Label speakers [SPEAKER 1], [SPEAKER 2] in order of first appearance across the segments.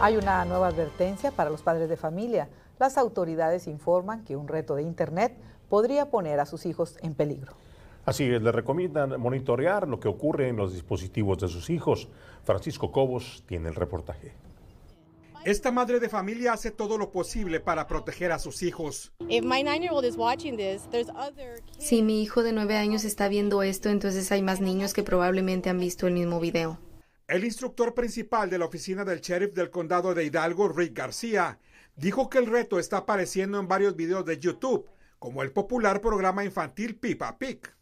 [SPEAKER 1] Hay una nueva advertencia para los padres de familia. Las autoridades informan que un reto de Internet podría poner a sus hijos en peligro. Así es, les recomiendan monitorear lo que ocurre en los dispositivos de sus hijos. Francisco Cobos tiene el reportaje. Esta madre de familia hace todo lo posible para proteger a sus hijos.
[SPEAKER 2] Si mi hijo de nueve años está viendo esto,
[SPEAKER 1] entonces hay más niños que probablemente han visto el mismo video. El instructor principal de la oficina del sheriff del condado de Hidalgo, Rick García, dijo que el reto está apareciendo en varios videos de YouTube, como el popular programa infantil Pipa Pic.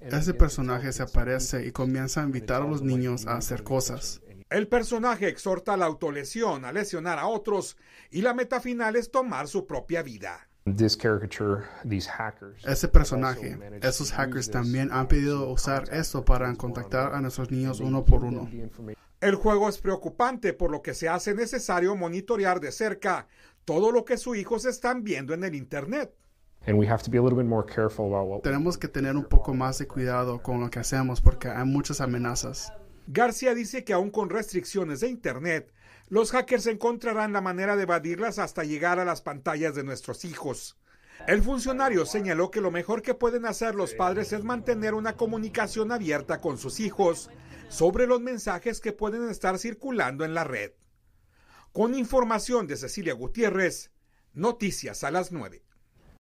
[SPEAKER 2] Ese personaje se aparece y comienza a invitar a los niños a hacer cosas.
[SPEAKER 1] El personaje exhorta a la autolesión, a lesionar a otros, y la meta final es tomar
[SPEAKER 2] su propia vida.
[SPEAKER 1] Ese personaje, esos hackers
[SPEAKER 2] también han pedido usar esto para contactar a nuestros niños uno por uno.
[SPEAKER 1] El juego es preocupante, por lo que se hace necesario monitorear de cerca todo
[SPEAKER 2] lo que sus hijos están viendo en el Internet. Tenemos que tener un poco más de cuidado con lo que hacemos porque hay muchas amenazas. García dice
[SPEAKER 1] que aún con restricciones de Internet, los hackers encontrarán la manera de evadirlas hasta llegar a las pantallas de nuestros hijos. El funcionario señaló que lo mejor que pueden hacer los padres es mantener una comunicación abierta con sus hijos sobre los mensajes que pueden estar circulando en la red. Con información de Cecilia Gutiérrez, Noticias a las 9.